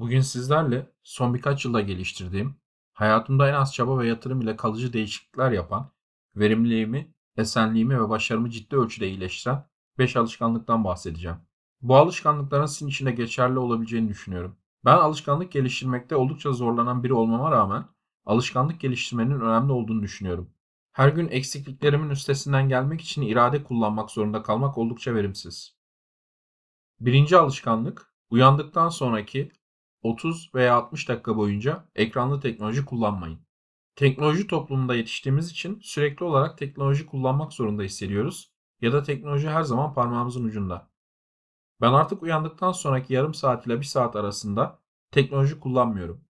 Bugün sizlerle son birkaç yılda geliştirdiğim, hayatımda en az çaba ve yatırım ile kalıcı değişiklikler yapan, verimliliğimi, esenliğimi ve başarımı ciddi ölçüde iyileştiren 5 alışkanlıktan bahsedeceğim. Bu alışkanlıkların sizin için de geçerli olabileceğini düşünüyorum. Ben alışkanlık geliştirmekte oldukça zorlanan biri olmama rağmen alışkanlık geliştirmenin önemli olduğunu düşünüyorum. Her gün eksikliklerimin üstesinden gelmek için irade kullanmak zorunda kalmak oldukça verimsiz. Birinci alışkanlık, uyandıktan sonraki 30 veya 60 dakika boyunca ekranlı teknoloji kullanmayın. Teknoloji toplumunda yetiştiğimiz için sürekli olarak teknoloji kullanmak zorunda hissediyoruz ya da teknoloji her zaman parmağımızın ucunda. Ben artık uyandıktan sonraki yarım saat ile bir saat arasında teknoloji kullanmıyorum.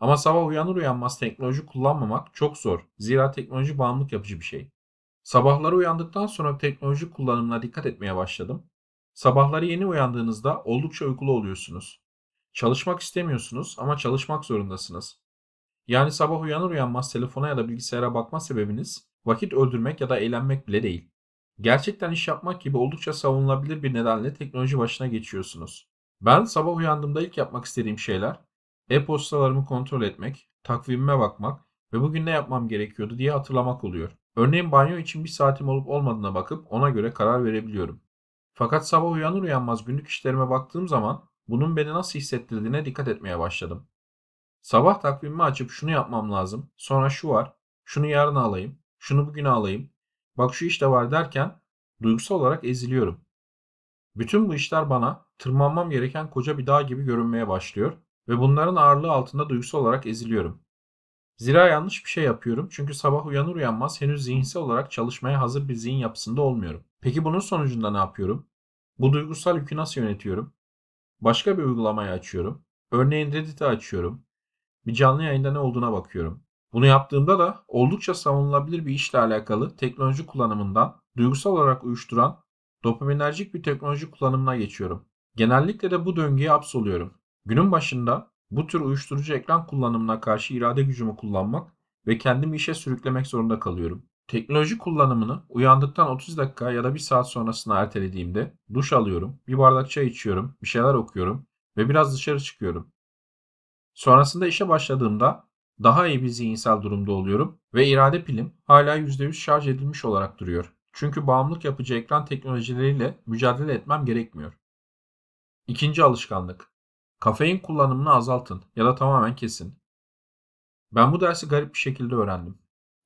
Ama sabah uyanır uyanmaz teknoloji kullanmamak çok zor. Zira teknoloji bağımlılık yapıcı bir şey. Sabahları uyandıktan sonra teknoloji kullanımına dikkat etmeye başladım. Sabahları yeni uyandığınızda oldukça uykulu oluyorsunuz. Çalışmak istemiyorsunuz ama çalışmak zorundasınız. Yani sabah uyanır uyanmaz telefona ya da bilgisayara bakma sebebiniz vakit öldürmek ya da eğlenmek bile değil. Gerçekten iş yapmak gibi oldukça savunulabilir bir nedenle teknoloji başına geçiyorsunuz. Ben sabah uyandığımda ilk yapmak istediğim şeyler e-postalarımı kontrol etmek, takvimime bakmak ve bugün ne yapmam gerekiyordu diye hatırlamak oluyor. Örneğin banyo için bir saatim olup olmadığına bakıp ona göre karar verebiliyorum. Fakat sabah uyanır uyanmaz günlük işlerime baktığım zaman bunun beni nasıl hissettirdiğine dikkat etmeye başladım. Sabah takvimimi açıp şunu yapmam lazım, sonra şu var, şunu yarına alayım, şunu bugün alayım, bak şu iş de var derken duygusal olarak eziliyorum. Bütün bu işler bana tırmanmam gereken koca bir dağ gibi görünmeye başlıyor ve bunların ağırlığı altında duygusal olarak eziliyorum. Zira yanlış bir şey yapıyorum çünkü sabah uyanır uyanmaz henüz zihinsel olarak çalışmaya hazır bir zihin yapısında olmuyorum. Peki bunun sonucunda ne yapıyorum? Bu duygusal yükü nasıl yönetiyorum? Başka bir uygulamayı açıyorum. Örneğin Reddit'i açıyorum. Bir canlı yayında ne olduğuna bakıyorum. Bunu yaptığımda da oldukça savunulabilir bir işle alakalı teknoloji kullanımından duygusal olarak uyuşturan dopaminerjik bir teknoloji kullanımına geçiyorum. Genellikle de bu döngüye hapsoluyorum. Günün başında bu tür uyuşturucu ekran kullanımına karşı irade gücümü kullanmak ve kendimi işe sürüklemek zorunda kalıyorum. Teknoloji kullanımını uyandıktan 30 dakika ya da 1 saat sonrasına ertelediğimde duş alıyorum, bir bardak çay içiyorum, bir şeyler okuyorum ve biraz dışarı çıkıyorum. Sonrasında işe başladığımda daha iyi bir zihinsel durumda oluyorum ve irade pilim hala %100 şarj edilmiş olarak duruyor. Çünkü bağımlılık yapıcı ekran teknolojileriyle mücadele etmem gerekmiyor. İkinci alışkanlık. Kafein kullanımını azaltın ya da tamamen kesin. Ben bu dersi garip bir şekilde öğrendim.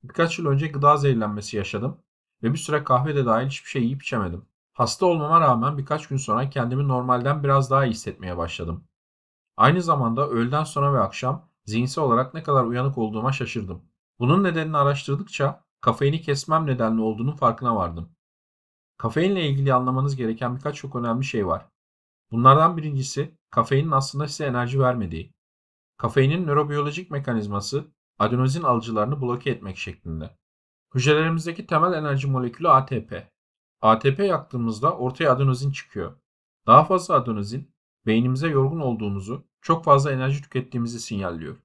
Birkaç yıl önce gıda zehirlenmesi yaşadım ve bir süre kahve de dahil hiçbir şey yiyip içemedim. Hasta olmama rağmen birkaç gün sonra kendimi normalden biraz daha iyi hissetmeye başladım. Aynı zamanda öğleden sonra ve akşam zihinsel olarak ne kadar uyanık olduğuma şaşırdım. Bunun nedenini araştırdıkça kafeini kesmem nedenli olduğunu farkına vardım. Kafeinle ilgili anlamanız gereken birkaç çok önemli şey var. Bunlardan birincisi kafeinin aslında size enerji vermediği. Kafeinin nörobiyolojik mekanizması adenozin alıcılarını bloke etmek şeklinde. Hücrelerimizdeki temel enerji molekülü ATP. ATP yaktığımızda ortaya adenozin çıkıyor. Daha fazla adenozin beynimize yorgun olduğumuzu, çok fazla enerji tükettiğimizi sinyalliyor.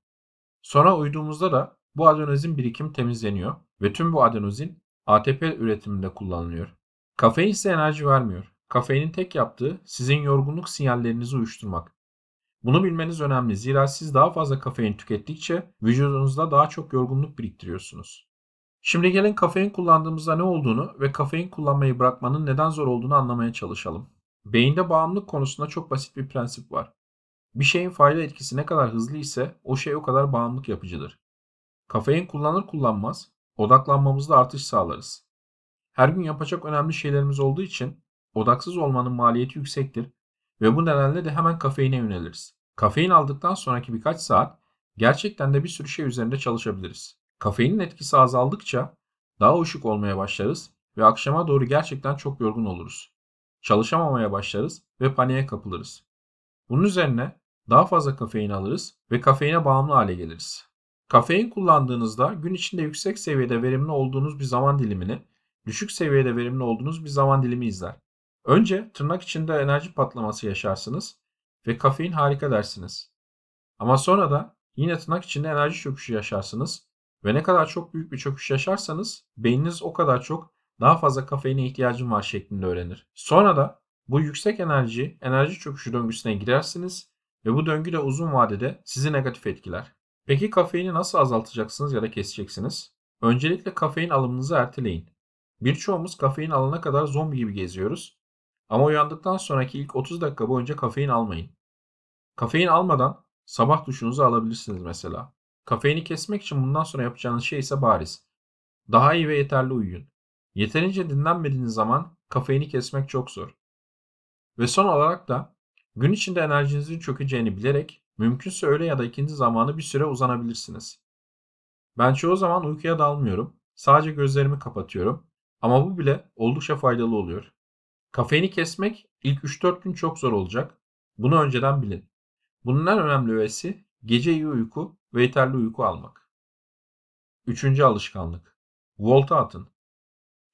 Sonra uyuduğumuzda da bu adenozin birikim temizleniyor ve tüm bu adenozin ATP üretiminde kullanılıyor. Kafein ise enerji vermiyor. Kafeinin tek yaptığı sizin yorgunluk sinyallerinizi uyuşturmak. Bunu bilmeniz önemli zira siz daha fazla kafein tükettikçe vücudunuzda daha çok yorgunluk biriktiriyorsunuz. Şimdi gelin kafein kullandığımızda ne olduğunu ve kafein kullanmayı bırakmanın neden zor olduğunu anlamaya çalışalım. Beyinde bağımlılık konusunda çok basit bir prensip var. Bir şeyin fayda etkisi ne kadar hızlı ise o şey o kadar bağımlılık yapıcıdır. Kafein kullanır kullanmaz odaklanmamızda artış sağlarız. Her gün yapacak önemli şeylerimiz olduğu için odaksız olmanın maliyeti yüksektir ve bu nedenle de hemen kafeine yöneliriz. Kafein aldıktan sonraki birkaç saat gerçekten de bir sürü şey üzerinde çalışabiliriz. Kafeinin etkisi azaldıkça daha uyuşuk olmaya başlarız ve akşama doğru gerçekten çok yorgun oluruz. Çalışamamaya başlarız ve paniğe kapılırız. Bunun üzerine daha fazla kafein alırız ve kafeine bağımlı hale geliriz. Kafein kullandığınızda gün içinde yüksek seviyede verimli olduğunuz bir zaman dilimini, düşük seviyede verimli olduğunuz bir zaman dilimi izler. Önce tırnak içinde enerji patlaması yaşarsınız ve kafein harika dersiniz. Ama sonra da yine tırnak içinde enerji çöküşü yaşarsınız ve ne kadar çok büyük bir çöküş yaşarsanız beyniniz o kadar çok daha fazla kafeine ihtiyacım var şeklinde öğrenir. Sonra da bu yüksek enerji enerji çöküşü döngüsüne girersiniz ve bu döngü de uzun vadede sizi negatif etkiler. Peki kafeini nasıl azaltacaksınız ya da keseceksiniz? Öncelikle kafein alımınızı erteleyin. Birçoğumuz kafein alana kadar zombi gibi geziyoruz ama uyandıktan sonraki ilk 30 dakika boyunca kafein almayın. Kafein almadan sabah duşunuzu alabilirsiniz mesela. Kafeini kesmek için bundan sonra yapacağınız şey ise bariz. Daha iyi ve yeterli uyuyun. Yeterince dinlenmediğiniz zaman kafeini kesmek çok zor. Ve son olarak da gün içinde enerjinizin çökeceğini bilerek mümkünse öğle ya da ikinci zamanı bir süre uzanabilirsiniz. Ben çoğu zaman uykuya dalmıyorum. Sadece gözlerimi kapatıyorum. Ama bu bile oldukça faydalı oluyor. Kafeini kesmek ilk 3-4 gün çok zor olacak. Bunu önceden bilin. Bunun en önemli öğesi gece iyi uyku ve yeterli uyku almak. Üçüncü alışkanlık. Volta atın.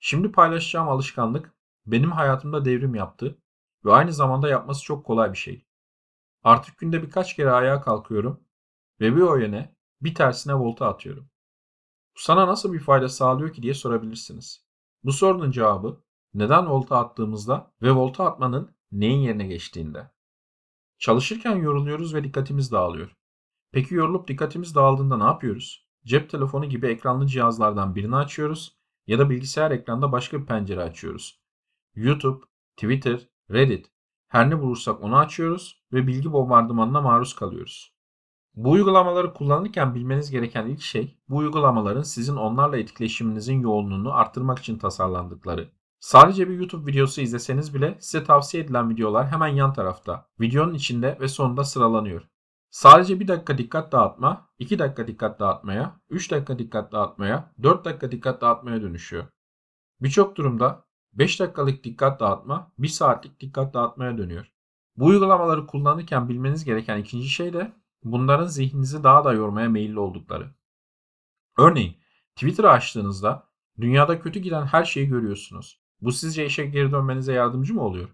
Şimdi paylaşacağım alışkanlık benim hayatımda devrim yaptı ve aynı zamanda yapması çok kolay bir şey. Artık günde birkaç kere ayağa kalkıyorum ve bir o yöne bir tersine volta atıyorum. Bu sana nasıl bir fayda sağlıyor ki diye sorabilirsiniz. Bu sorunun cevabı neden volta attığımızda ve volta atmanın neyin yerine geçtiğinde. Çalışırken yoruluyoruz ve dikkatimiz dağılıyor. Peki yorulup dikkatimiz dağıldığında ne yapıyoruz? Cep telefonu gibi ekranlı cihazlardan birini açıyoruz ya da bilgisayar ekranda başka bir pencere açıyoruz. YouTube, Twitter, Reddit her ne bulursak onu açıyoruz ve bilgi bombardımanına maruz kalıyoruz. Bu uygulamaları kullanırken bilmeniz gereken ilk şey bu uygulamaların sizin onlarla etkileşiminizin yoğunluğunu arttırmak için tasarlandıkları. Sadece bir YouTube videosu izleseniz bile size tavsiye edilen videolar hemen yan tarafta, videonun içinde ve sonunda sıralanıyor. Sadece 1 dakika dikkat dağıtma, 2 dakika dikkat dağıtmaya, 3 dakika dikkat dağıtmaya, 4 dakika dikkat dağıtmaya dönüşüyor. Birçok durumda 5 dakikalık dikkat dağıtma 1 saatlik dikkat dağıtmaya dönüyor. Bu uygulamaları kullanırken bilmeniz gereken ikinci şey de bunların zihninizi daha da yormaya meyilli oldukları. Örneğin Twitter açtığınızda dünyada kötü giden her şeyi görüyorsunuz. Bu sizce işe geri dönmenize yardımcı mı oluyor?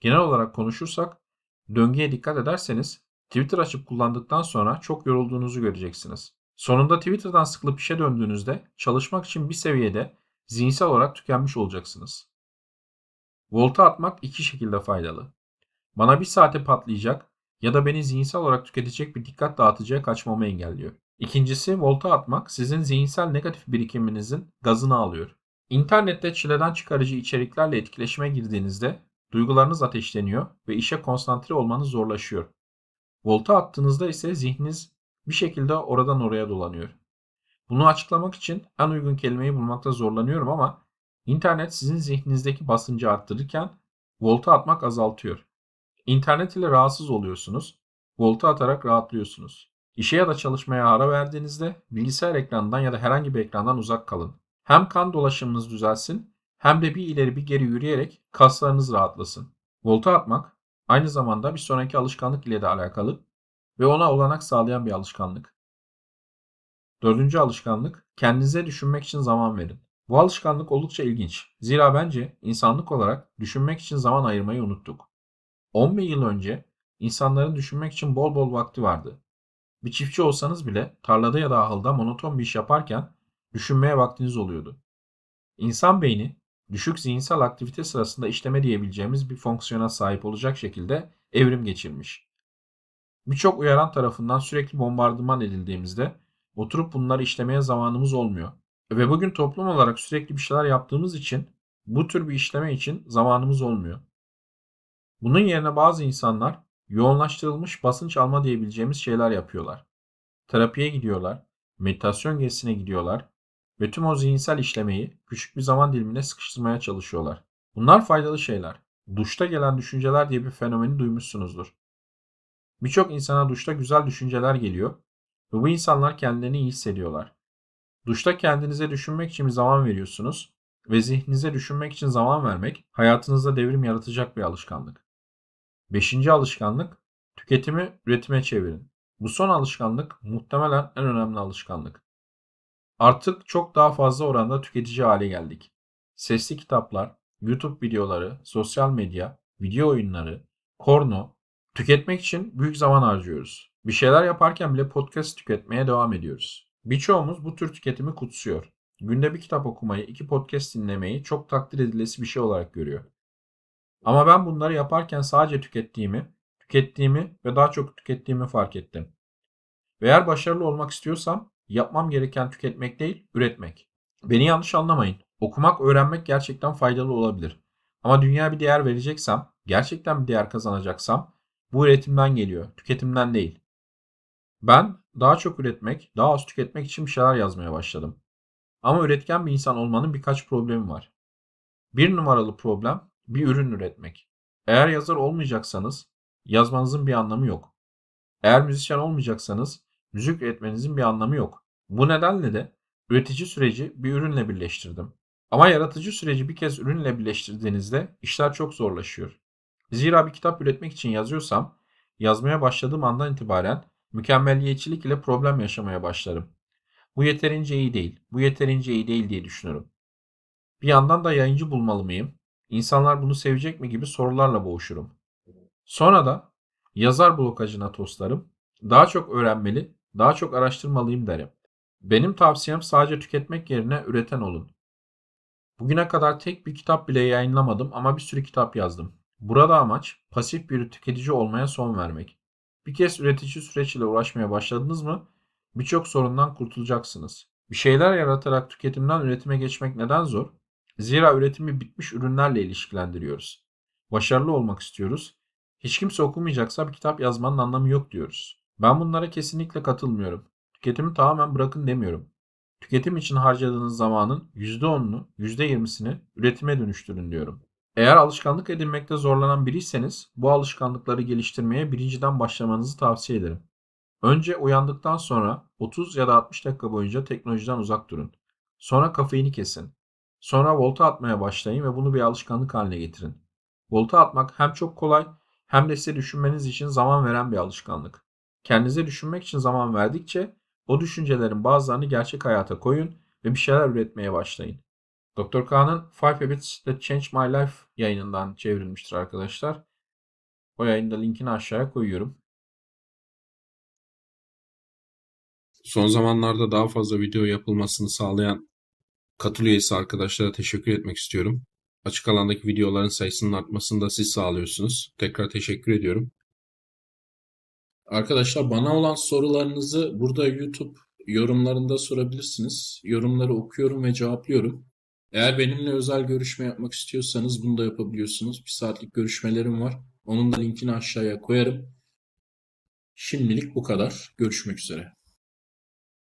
Genel olarak konuşursak döngüye dikkat ederseniz Twitter açıp kullandıktan sonra çok yorulduğunuzu göreceksiniz. Sonunda Twitter'dan sıkılıp işe döndüğünüzde çalışmak için bir seviyede zihinsel olarak tükenmiş olacaksınız. Volta atmak iki şekilde faydalı. Bana bir saate patlayacak ya da beni zihinsel olarak tüketecek bir dikkat dağıtıcıya kaçmamı engelliyor. İkincisi volta atmak sizin zihinsel negatif birikiminizin gazını alıyor. İnternette çileden çıkarıcı içeriklerle etkileşime girdiğinizde duygularınız ateşleniyor ve işe konsantre olmanız zorlaşıyor. Volta attığınızda ise zihniniz bir şekilde oradan oraya dolanıyor. Bunu açıklamak için en uygun kelimeyi bulmakta zorlanıyorum ama internet sizin zihninizdeki basıncı arttırırken volta atmak azaltıyor. İnternet ile rahatsız oluyorsunuz, volta atarak rahatlıyorsunuz. İşe ya da çalışmaya ara verdiğinizde bilgisayar ekranından ya da herhangi bir ekrandan uzak kalın. Hem kan dolaşımınız düzelsin hem de bir ileri bir geri yürüyerek kaslarınız rahatlasın. Volta atmak aynı zamanda bir sonraki alışkanlık ile de alakalı ve ona olanak sağlayan bir alışkanlık. Dördüncü alışkanlık kendinize düşünmek için zaman verin. Bu alışkanlık oldukça ilginç. Zira bence insanlık olarak düşünmek için zaman ayırmayı unuttuk. 10 bin yıl önce insanların düşünmek için bol bol vakti vardı. Bir çiftçi olsanız bile tarlada ya da ahılda monoton bir iş yaparken düşünmeye vaktiniz oluyordu. İnsan beyni düşük zihinsel aktivite sırasında işleme diyebileceğimiz bir fonksiyona sahip olacak şekilde evrim geçirmiş. Birçok uyaran tarafından sürekli bombardıman edildiğimizde oturup bunları işlemeye zamanımız olmuyor. Ve bugün toplum olarak sürekli bir şeyler yaptığımız için bu tür bir işleme için zamanımız olmuyor. Bunun yerine bazı insanlar yoğunlaştırılmış basınç alma diyebileceğimiz şeyler yapıyorlar. Terapiye gidiyorlar, meditasyon gezisine gidiyorlar, ve tüm o zihinsel işlemeyi küçük bir zaman dilimine sıkıştırmaya çalışıyorlar. Bunlar faydalı şeyler. Duşta gelen düşünceler diye bir fenomeni duymuşsunuzdur. Birçok insana duşta güzel düşünceler geliyor ve bu insanlar kendilerini iyi hissediyorlar. Duşta kendinize düşünmek için bir zaman veriyorsunuz ve zihninize düşünmek için zaman vermek hayatınızda devrim yaratacak bir alışkanlık. Beşinci alışkanlık tüketimi üretime çevirin. Bu son alışkanlık muhtemelen en önemli alışkanlık. Artık çok daha fazla oranda tüketici hale geldik. Sesli kitaplar, YouTube videoları, sosyal medya, video oyunları, korno tüketmek için büyük zaman harcıyoruz. Bir şeyler yaparken bile podcast tüketmeye devam ediyoruz. Birçoğumuz bu tür tüketimi kutsuyor. Günde bir kitap okumayı, iki podcast dinlemeyi çok takdir edilesi bir şey olarak görüyor. Ama ben bunları yaparken sadece tükettiğimi, tükettiğimi ve daha çok tükettiğimi fark ettim. Ve eğer başarılı olmak istiyorsam Yapmam gereken tüketmek değil, üretmek. Beni yanlış anlamayın. Okumak, öğrenmek gerçekten faydalı olabilir. Ama dünya bir değer vereceksem, gerçekten bir değer kazanacaksam bu üretimden geliyor, tüketimden değil. Ben daha çok üretmek, daha az tüketmek için bir şeyler yazmaya başladım. Ama üretken bir insan olmanın birkaç problemi var. Bir numaralı problem bir ürün üretmek. Eğer yazar olmayacaksanız yazmanızın bir anlamı yok. Eğer müzisyen olmayacaksanız müzik üretmenizin bir anlamı yok. Bu nedenle de üretici süreci bir ürünle birleştirdim. Ama yaratıcı süreci bir kez ürünle birleştirdiğinizde işler çok zorlaşıyor. Zira bir kitap üretmek için yazıyorsam, yazmaya başladığım andan itibaren mükemmeliyetçilik ile problem yaşamaya başlarım. Bu yeterince iyi değil, bu yeterince iyi değil diye düşünürüm. Bir yandan da yayıncı bulmalı mıyım? İnsanlar bunu sevecek mi gibi sorularla boğuşurum. Sonra da yazar blokajına toslarım. Daha çok öğrenmeli daha çok araştırmalıyım derim. Benim tavsiyem sadece tüketmek yerine üreten olun. Bugüne kadar tek bir kitap bile yayınlamadım ama bir sürü kitap yazdım. Burada amaç pasif bir tüketici olmaya son vermek. Bir kez üretici süreç ile uğraşmaya başladınız mı birçok sorundan kurtulacaksınız. Bir şeyler yaratarak tüketimden üretime geçmek neden zor? Zira üretimi bitmiş ürünlerle ilişkilendiriyoruz. Başarılı olmak istiyoruz. Hiç kimse okumayacaksa bir kitap yazmanın anlamı yok diyoruz. Ben bunlara kesinlikle katılmıyorum. Tüketimi tamamen bırakın demiyorum. Tüketim için harcadığınız zamanın %10'unu, %20'sini üretime dönüştürün diyorum. Eğer alışkanlık edinmekte zorlanan biriyseniz bu alışkanlıkları geliştirmeye birinciden başlamanızı tavsiye ederim. Önce uyandıktan sonra 30 ya da 60 dakika boyunca teknolojiden uzak durun. Sonra kafeini kesin. Sonra volta atmaya başlayın ve bunu bir alışkanlık haline getirin. Volta atmak hem çok kolay hem de size düşünmeniz için zaman veren bir alışkanlık. Kendinize düşünmek için zaman verdikçe o düşüncelerin bazılarını gerçek hayata koyun ve bir şeyler üretmeye başlayın. Dr. Kaan'ın Five Habits That Change My Life yayınından çevrilmiştir arkadaşlar. O yayında linkini aşağıya koyuyorum. Son zamanlarda daha fazla video yapılmasını sağlayan katıl üyesi arkadaşlara teşekkür etmek istiyorum. Açık alandaki videoların sayısının artmasını da siz sağlıyorsunuz. Tekrar teşekkür ediyorum. Arkadaşlar bana olan sorularınızı burada YouTube yorumlarında sorabilirsiniz. Yorumları okuyorum ve cevaplıyorum. Eğer benimle özel görüşme yapmak istiyorsanız bunu da yapabiliyorsunuz. Bir saatlik görüşmelerim var. Onun da linkini aşağıya koyarım. Şimdilik bu kadar. Görüşmek üzere.